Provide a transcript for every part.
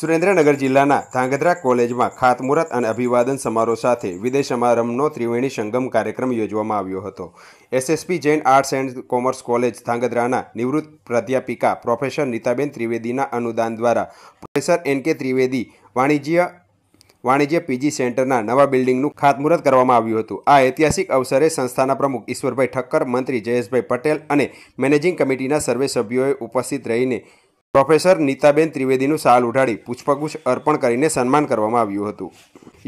સુરેન્દ્રનગર જિલ્લાના ધાંગધ્રા કોલેજમાં ખાતમુહૂર્ત અને અભિવાદન સમારોહ સાથે વિદેશ સમારંભનો ત્રિવેણી સંગમ કાર્યક્રમ યોજવામાં આવ્યો હતો SSP Jain arts and commerce college ધાંગધ્રાના નિવૃત્ત પ્રાધ્યાપિકા પ્રોફેસર નીતાબેન ત્રિવેદીના અનુદાન દ્વારા પ્રોફેસર એન કે ત્રિવેદી વાણિજ્ય વાણિજ્ય પીજી સેન્ટરના નવા બિલ્ડિંગનું ખાતમુહૂર્ત કરવામાં આવ્યું હતું આ ઐતિહાસિક અવસરે સંસ્થાના પ્રમુખ ઈશ્વરભાઈ ઠક્કર મંત્રી જયેશભાઈ પટેલ અને મેનેજિંગ કમિટીના સર્વે સભ્યોએ ઉપસ્થિત રહીને પ્રોફેસર નીતાબેન ત્રિવેદીનું સાલ ઉઠાડી પુષ્પગુચ્છ અર્પણ કરીને સન્માન કરવામાં આવ્યું હતું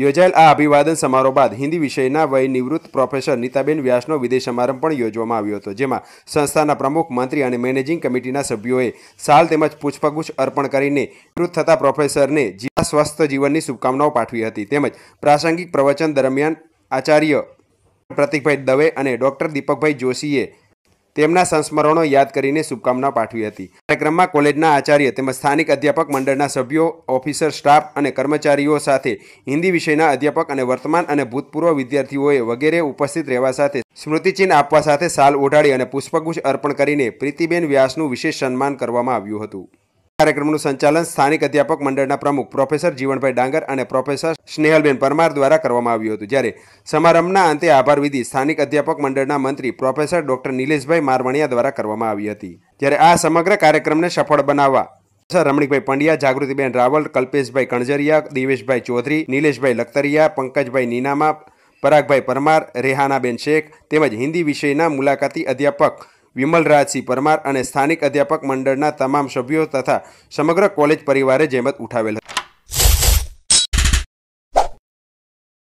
યોજાયેલ આ અભિવાદન સમારોહ બાદ હિન્દી વિષયના વય નિવૃત્ત પ્રોફેસર નીતાબેન વ્યાસનો વિદેશ સમારંભ પણ યોજવામાં આવ્યો હતો જેમાં સંસ્થાના પ્રમુખ મંત્રી અને મેનેજિંગ કમિટીના સભ્યોએ સાલ તેમજ પુષ્પગુચ્છ અર્પણ કરીને નિવૃત્ત થતા પ્રોફેસરને જીવા સ્વસ્થ જીવનની શુભકામનાઓ પાઠવી હતી તેમજ પ્રાસંગિક પ્રવચન દરમિયાન આચાર્ય પ્રતિકભાઈ દવે અને ડોક્ટર દીપકભાઈ જોશીએ તેમના સંસ્મરણો યાદ કરીને શુભકામના પાઠવી હતી કાર્યક્રમમાં કોલેજના આચાર્ય તેમજ સ્થાનિક અધ્યાપક મંડળના સભ્યો ઓફિસર સ્ટાફ અને કર્મચારીઓ સાથે હિન્દી વિષયના અધ્યાપક અને વર્તમાન અને ભૂતપૂર્વ વિદ્યાર્થીઓએ વગેરે ઉપસ્થિત રહેવા સાથે સ્મૃતિચિહ્ન આપવા સાથે સાલ ઓઢાડી અને પુષ્પગુચ્છ અર્પણ કરીને પ્રીતિબેન વ્યાસનું વિશેષ સન્માન કરવામાં આવ્યું હતું કાર્યક્રમનું સંચાલન સ્થાનિક અધ્યાપક મંડળના પ્રમુખ પ્રોફેસર જીવણભાઈ ડાંગર અને પ્રોફેસર સ્નેહલબેન પરમાર દ્વારા કરવામાં આવ્યું હતું જ્યારે સમારંભના અંતે આભાર વિધિ સ્થાનિક અધ્યાપક મંડળના મંત્રી પ્રોફેસર ડોક્ટર નિલેશભાઈ મારવણિયા દ્વારા કરવામાં આવી હતી જ્યારે આ સમગ્ર કાર્યક્રમને સફળ બનાવવા રમણીકભાઈ પંડ્યા જાગૃતિબેન રાવલ કલ્પેશભાઈ કણજરિયા દિવેશભાઈ ચૌધરી નિલેશભાઈ લખતરિયા પંકજભાઈ નીનામા પરાગભાઈ પરમાર રેહાનાબેન શેખ તેમજ હિન્દી વિષયના મુલાકાતી અધ્યાપક વિમલ રાજસિંહ પરમાર અને સ્થાનિક અધ્યાપક મંડળના તમામ સભ્યો તથા સમગ્ર કોલેજ પરિવારે જેમત ઉઠાવેલ